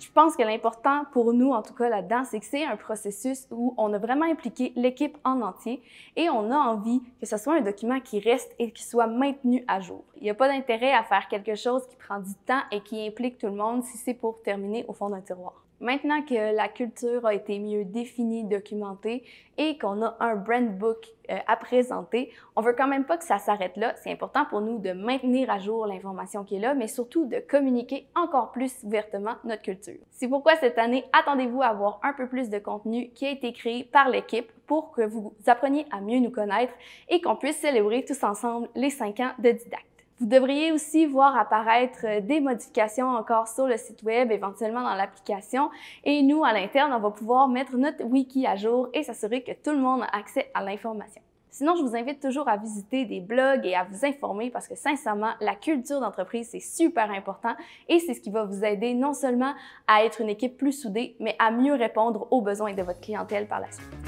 Je pense que l'important pour nous, en tout cas là-dedans, c'est que c'est un processus où on a vraiment impliqué l'équipe en entier et on a envie que ce soit un document qui reste et qui soit maintenu à jour. Il n'y a pas d'intérêt à faire quelque chose qui prend du temps et qui implique tout le monde si c'est pour terminer au fond d'un tiroir. Maintenant que la culture a été mieux définie, documentée et qu'on a un brand book euh, à présenter, on veut quand même pas que ça s'arrête là. C'est important pour nous de maintenir à jour l'information qui est là, mais surtout de communiquer encore plus ouvertement notre culture. C'est pourquoi cette année, attendez-vous à avoir un peu plus de contenu qui a été créé par l'équipe pour que vous appreniez à mieux nous connaître et qu'on puisse célébrer tous ensemble les cinq ans de Didacte. Vous devriez aussi voir apparaître euh, des modifications encore sur le site web, éventuellement dans l'application. Et nous, à l'interne, on va pouvoir mettre notre wiki à jour et s'assurer que tout le monde a accès à l'information. Sinon, je vous invite toujours à visiter des blogs et à vous informer parce que sincèrement, la culture d'entreprise, c'est super important et c'est ce qui va vous aider non seulement à être une équipe plus soudée, mais à mieux répondre aux besoins de votre clientèle par la suite.